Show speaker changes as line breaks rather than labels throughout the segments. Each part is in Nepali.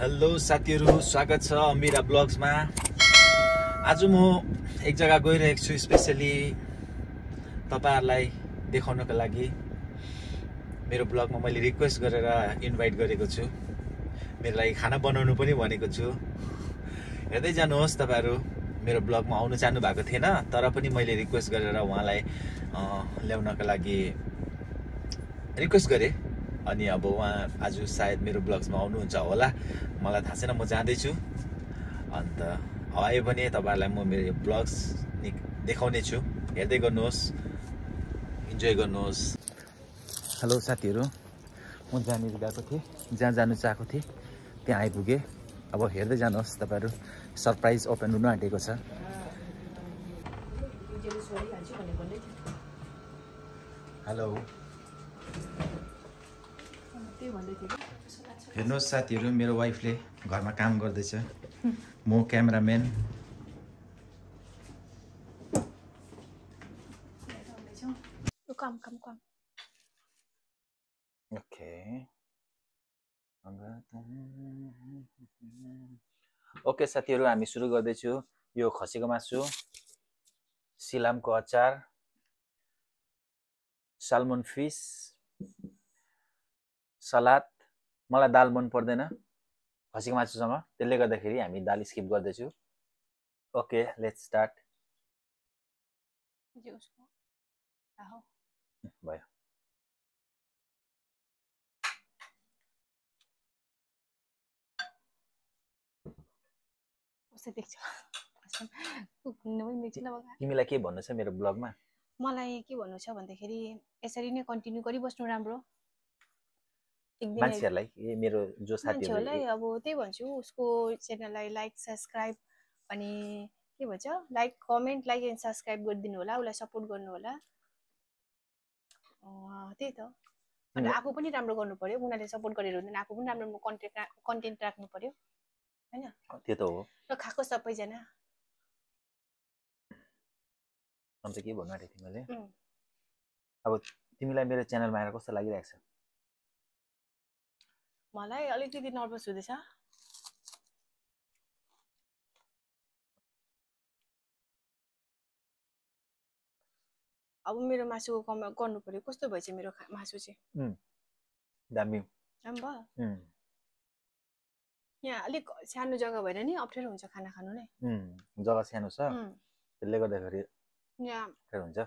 हेलो साथीहरू स्वागत छ अम्बिरा ब्लग्समा आज म एक जग्गा गइरहेको छु स्पेसली तपाईँहरूलाई देखाउनको लागि मेरो ब्लगमा मैले रिक्वेस्ट गरेर इन्भाइट गरेको छु मेरो लागि खाना बनाउनु पनि भनेको छु हेर्दै जानुहोस् तपाईँहरू मेरो ब्लगमा आउनु चाहनु भएको थिएन तर पनि मैले रिक्वेस्ट गरेर उहाँलाई ल्याउनको लागि रिक्वेस्ट गरेँ अनि अब उहाँ आज सायद मेरो ब्लग्समा आउनुहुन्छ होला मलाई थाहा छैन म जाँदैछु अन्त आयो भने तपाईँहरूलाई म मेरो ब्लग्स देखाउने छु हेर्दै गर्नुहोस् इन्जोय गर्नुहोस् हेलो साथीहरू म जहाँनिर गएको थिएँ जहाँ जानु चाहेको थिएँ त्यहाँ आइपुगेँ अब हेर्दै जानुहोस् तपाईँहरू सरप्राइज ओपन हुनु आँटेको छ हेलो
हेर्नुहोस्
साथीहरू मेरो वाइफले घरमा काम गर्दैछ म क्यामराम्यान ओके साथीहरू हामी सुरु गर्दैछु यो खसीको मासु सिलामको अचार सालमोन फिस सलाद मलाई दाल मन पर्दैन खसीको मासुसँग त्यसले गर्दाखेरि हामी दाल स्किप गर्दैछु ओके लेट्स स्टार्ट भयो तिमीलाई के भन्नु छ मेरो ब्लगमा
मलाई के भन्नु छ भन्दाखेरि यसरी नै कन्टिन्यू गरिबस्नु राम्रो मान्छेहरूलाई
मेरो जो साथीहरूलाई
अब त्यही भन्छु उसको च्यानललाई लाइक सब्सक्राइब अनि के भन्छ like comment like and subscribe गरिदिनु होला उसलाई सपोर्ट गर्नु होला त्यही त अनि आफू पनि राम्रो गर्नु पर्यो उनीहरूले सपोर्ट गरेर हुँदैन आफू पनि राम्रो कन्टेन्ट कन्टेन्ट राख्नु पर्यो होइन त्यो त हो र खाएको सबैजना
अन्त के भन्नु आँटेँ मैले अब तिमीलाई मेरो च्यानलमा आएर कस्तो लागिरहेको छ
मलाई अलिकति नर्भस हुँदैछ अब मेरो मासुको कम गर्नु पर्यो कस्तो भएछ मेरो मासु
चाहिँ
यहाँ अलिक सानो जग्गा भएर नि अप्ठ्यारो हुन्छ खाना खानु नै
जग्गा सानो छ त्यसले गर्दाखेरि हुन्छ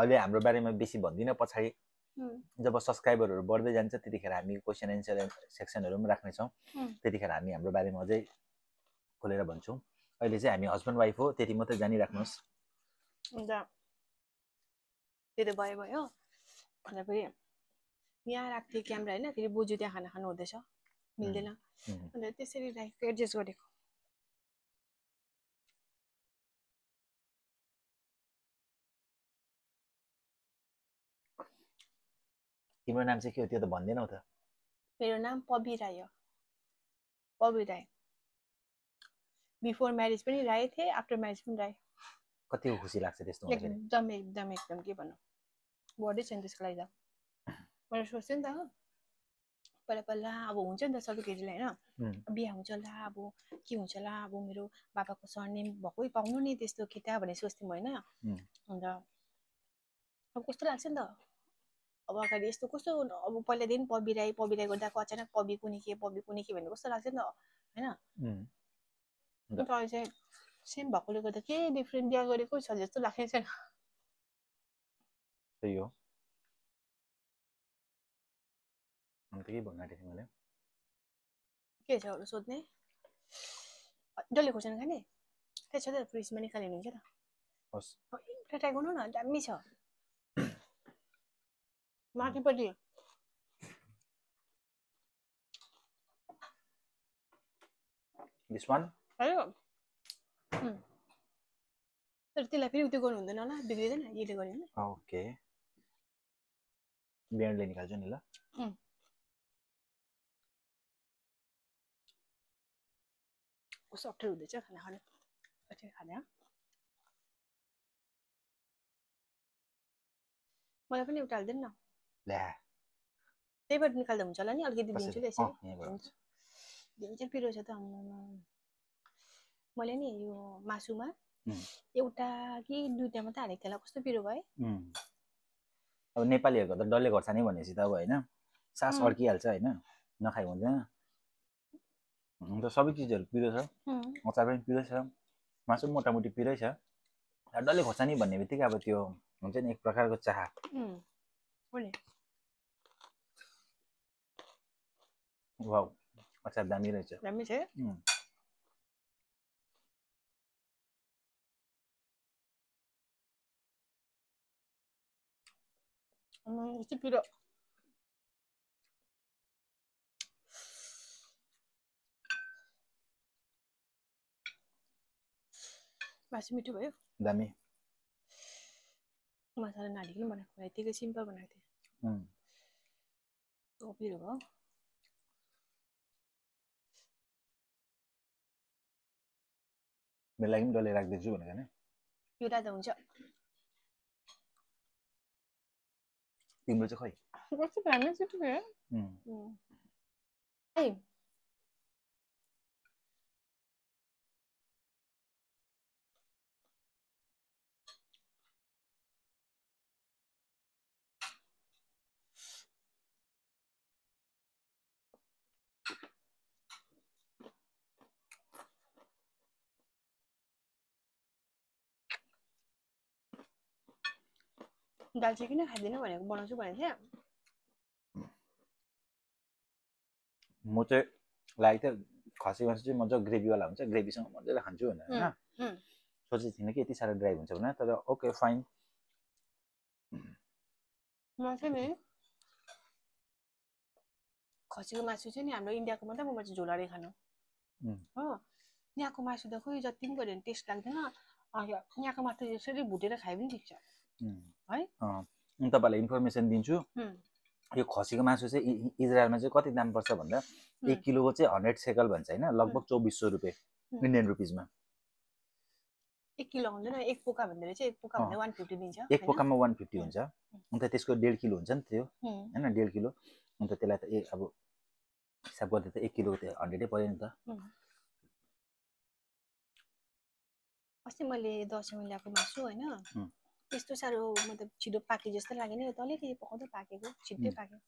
अहिले हाम्रो बारेमा बेसी भन्दिनँ पछाडि जब सब्सक्राइबरहरू बढ्दै जान्छ त्यतिखेर हामी क्वेसन एन्सर सेक्सनहरू पनि राख्नेछौँ त्यतिखेर हामी हाम्रो बारेमा अझै खोलेर भन्छौँ अहिले चाहिँ हामी हस्बेन्ड वाइफ हो त्यति मात्रै जानिराख्नुहोस्
हुन्छ त्यो त भयो भयो भन्दा फेरि यहाँ राख्थेँ क्यामरा होइन फेरि बोजू त्यहाँ खाना खानु हुँदैछ मिल्दैन अन्त त्यसरी लाइफ एडजस्ट गरेको
तिम्रो नाम चाहिँ के हो त्यो त भन्दैनौ त
मेरो नाम पबी राई हो पबी राई बिफोर म्यारिज पनि राई थिएँ आफ्टर म्यारिज पनि राई
कति खुसी लाग्छ त्यस्तो
एकदम एकदम एकदम के भन्नु वर्डै छैन त्यसको लागि त मैले सोच्थेँ नि त हो पहिला पहिला अब हुन्छ नि त सबै केटीलाई
होइन
बिहा हुन्छ होला अब के हुन्छ होला अब मेरो बाबाको सरनेम भएकै पाउनु नि त्यस्तो केटा भनेर सोच्थेँ म होइन अन्त अब कस्तो लाग्छ नि त अब अगाडि यस्तो कस्तो अब पहिलादेखि पबी पबिराई पबी राई गर्दा अचानक पबी कुने के पबी कुने के भनेर कस्तो लाग्छ नि त होइन अहिले चाहिँ सेम भएकोले गर्दा के डिफ्रेन्ट बिहा गरेको छ जस्तो लाग्ने छैन
त्यही हो अन्त के भन्न
थिएँ मैले
के छ अरू सोध्ने डल्ले खोर्सानी खाने त्यही छ त फ्रिजमा निकालिदिनु हुन्छ त हस् एउटा ट्राई गर्नु न दामी छ มาที่พอดีดิสวัน हेलो तर त्यसलाई फेरि त्यो गर्नु हुँदैन होला बिग्रिँदैन यसले गर्यो
ओके बिहानले निकाल्छु नि ल
कस्तो अप्ठ्यारो हुँदैछ खाना खाने अच्छा खाना
मलाई पनि एउटा हालिदिनु न ल्या त्यहीबाट निकाल्दा हुन्छ होला नि अलिकति दिन्छु डेन्जर पिरो छ त मैले नि यो मासुमा एउटा कि दुइटा मात्रै हालेको थिएँ कस्तो पिरो भयो
अब नेपालीहरूको त डल्ले घर्छ नि भनेपछि त अब होइन सास अड्किहाल्छ होइन नखाइ हुँदैन हुन त सबै चिजहरू पिरो छ अचार पनि पिरो छ मासु मोटामोटी पिरै छ डल्ले खोर्सानी भन्ने बित्तिकै अब त्यो हुन्छ नि एक प्रकारको चाह वाउ अचार दामी रहेछ दामी
छ यति मिठो भयो दामी मसाला नहालिकन बनाएको खोला यत्तिकै सिम्पल बनाएको थिएँ कोपीहरू भयो
मेरो लागि पनि डल्लै राखिदिन्छु भनेको होइन एउटा त हुन्छ तिम्रो चाहिँ खै
कस्तो खानु चाहिँ
दाल किन खाँदैन भनेको बनाउँछु भनेको थिएँ
म चाहिँ लागेको थियो खसी मासु चाहिँ मजा ग्रेभीवाला हुन्छ ग्रेभीसँग मजाले खान्छु भनेर
होइन
सोचेको थिइनँ कि यति साह्रो ड्राई हुन्छ भने तर ओके फाइन
म चाहिँ नि खसीको मासु चाहिँ नि हाम्रो इन्डियाको मात्रै म चाहिँ झोलाले खानु हो यहाँको मासु त खोइ जति पनि गऱ्यो भने टेस्ट लाग्दैन यहाँको मासु यसरी भुटेर खायो भने ठिक छ है
तपाईँलाई इन्फर्मेसन दिन्छु यो खसीको मासु चाहिँ इजरायलमा चाहिँ कति दाम पर्छ भन्दा एक किलोको चाहिँ हन्ड्रेड सेकल भन्छ होइन लगभग चौबिस सौ रुपियाँ इन्डियन रुपिजमा
एक किलो हुँदैन एक पोका भन्दा चाहिँ एक पोका वान फिफ्टी दिन्छ एक पोकामा
वान फिफ्टी हुन्छ अन्त त्यसको डेढ किलो हुन्छ नि त्यो होइन डेढ किलो अन्त त्यसलाई त ए अब हिसाब गर्दा त एक किलो त्यो हन्ड्रेडै पऱ्यो नि त
अस्ति मैले दसैँमा ल्याएको मासु होइन यस्तो साह्रो मतलब छिटो पाके जस्तो लागेन यो त अलिकति पकाउँदै पाकेको छिट्टै पाक्यो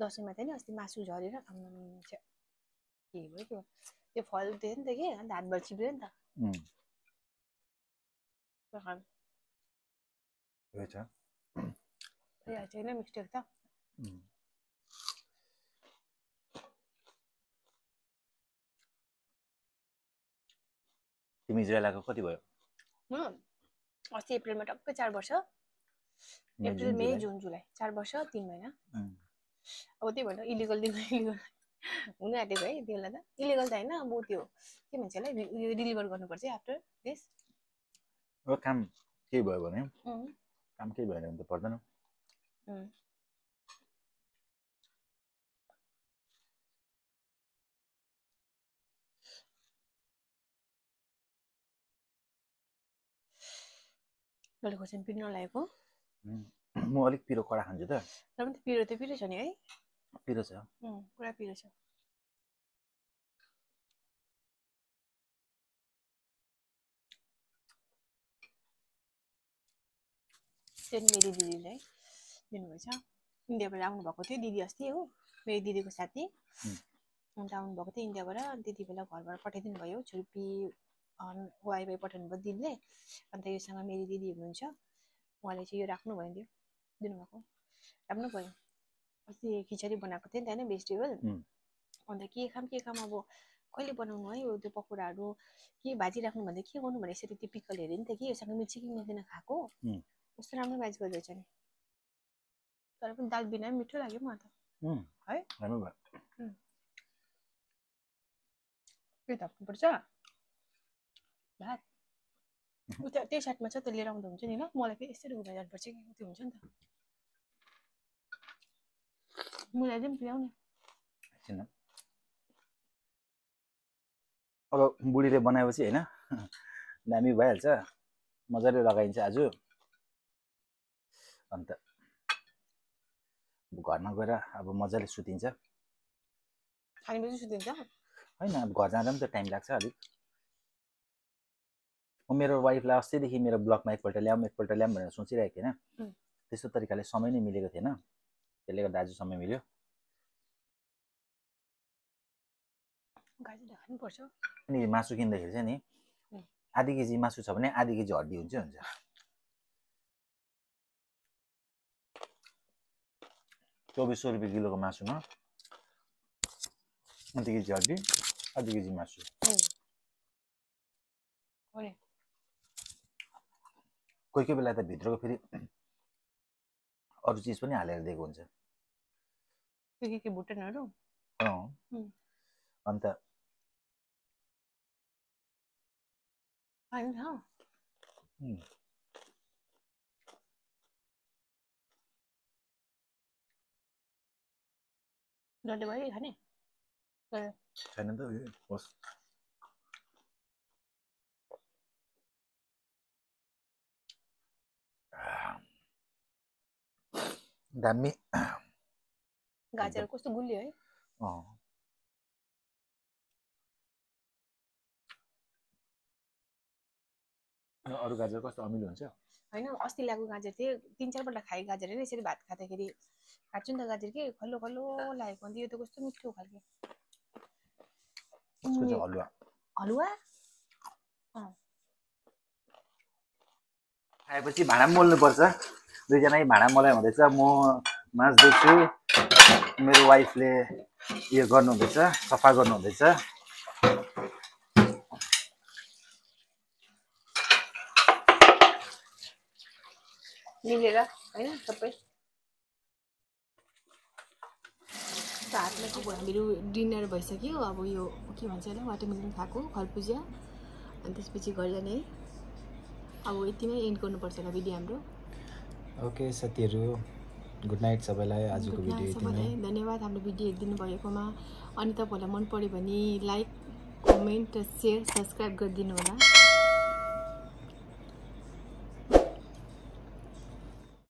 दसैँमा थियो नि अस्ति मासु झरेर खानु के भयो त्यो फल थियो नि त के अन्त नि
त छैन मिस्टेक त
तिमी इजरायल आएको कति भयो
अस्ति अप्रेलमा टक्कै चार वर्ष अप्रेल मे जुन जुलाई चार वर्ष तिन महिना अब त्यही भएर इलिगल इलिगल हुन आँटेको है त्यो बेला त इलिगल त होइन अब त्यो के भन्छ होला यो डेलिभर गर्नुपर्छ आफ्टर दिस
काम केही भयो भने
काम
केही भएन भने त पर्दैन
डल्ले खोर्सानी पिरो नलागेको
म अलिक पिरो कडा खान्छु त
तर पनि पिरो त पिरो छ नि है पिरो छ पुरा पिरो छ त्यहाँदेखि मेरी दिदीलाई दिनुभएछ इन्डियाबाट आउनुभएको थियो दिदी अस्ति हो मेरो दिदीको साथी अन्त आउनुभएको थियो इन्डियाबाट त्यति बेला घरबाट पठाइदिनु भयो छुर्पी वाइफाई पठाउनुभयो दिदीले अन्त योसँग मेरी दिदी हुनुहुन्छ उहाँले चाहिँ यो राख्नु त्यो दिनुभएको राम्रो भयो अस्ति खिचडी बनाएको थिएँ नि त होइन भेजिटेबल अन्त के खाम के खाम अब कहिले बनाउनु है त्यो पकौडाहरू के भाजी राख्नु भन्दा के गर्नु भने यसरी त्यो पिकल हेऱ्यो नि त कि योसँग मिर्ची कि मिल्दैन खाएको कस्तो राम्रो म्याच गर्दो रहेछ नि तर पनि दाल बिना मिठो लाग्यो म त
है
के थप्नुपर्छ भात ऊ त्यो त्यही साइडमा छ त्यो लिएर आउँदा हुन्छ नि ल मलाई फेरि यसरी घुम्न जानुपर्छ कि त्यो हुन्छ नि त मलाई चाहिँ पुऱ्याउने
अब बुढीले बनाएपछि होइन दामी भइहाल्छ मजाले लगाइन्छ आज अन्त घरमा गएर अब मजाले सुतिन्छ सुतिन्छ होइन अब घर जाँदा पनि त टाइम लाग्छ अलिक म मेरो वाइफलाई अस्तिदेखि मेरो ब्लगमा एकपल्ट ल्याऊँ एकपल्ट ल्याऊँ भनेर सोचिरहेको थिएन त्यस्तो तरिकाले समय नै मिलेको थिएन त्यसले गर्दा आज समय मिल्यो
अनि
मासु किन्दाखेरि चाहिँ नि आधी केजी मासु छ भने आधी केजी हड्डी हुन्छ हुन्छ चौबिस सौ रुपियाँ किलोको मासुमा आधी केजी हड्डी आधी केजी मासु कोही कोही बेला त भित्रको फेरि अरू चिज पनि हालेर दिएको हुन्छ के अन्त
डल्ले भयो खाने छैन त दामी गाजर कस्तो गुलियो है अ
अरू गाजर कस्तो अमिलो हुन्छ
होइन अस्ति ल्याएको गाजर थिएँ तिन चारपल्ट खाएँ गाजर होइन यसरी भात खाँदाखेरि खान्छु नि त गाजर कि खल्लो खल्लो लागेको अन्त यो त कस्तो मिठो खालको हलुवा हलुवा
खाएपछि भाँडा मोल्नुपर्छ दुईजनै भाँडा मलाई हुँदैछ म माझ्दैछु मेरो वाइफले उयो गर्नुहुँदैछ सफा गर्नुहुँदैछ
मिलेर होइन सबै हातमा डिनर भइसक्यो अब यो के भन्छ होला वाटरमेलन खाएको खरपुजिया अनि त्यसपछि घर जाने अब यतिमै एन्ड गर्नुपर्छ होला भिडियो हाम्रो
ओके साथीहरू गुड नाइट सबैलाई आजको भिडियो सबैलाई
धन्यवाद हाम्रो भिडियो हेरिदिनु भएकोमा अनि तपाईँहरूलाई मन पऱ्यो भने लाइक कमेन्ट सेयर सब्सक्राइब गरिदिनु होला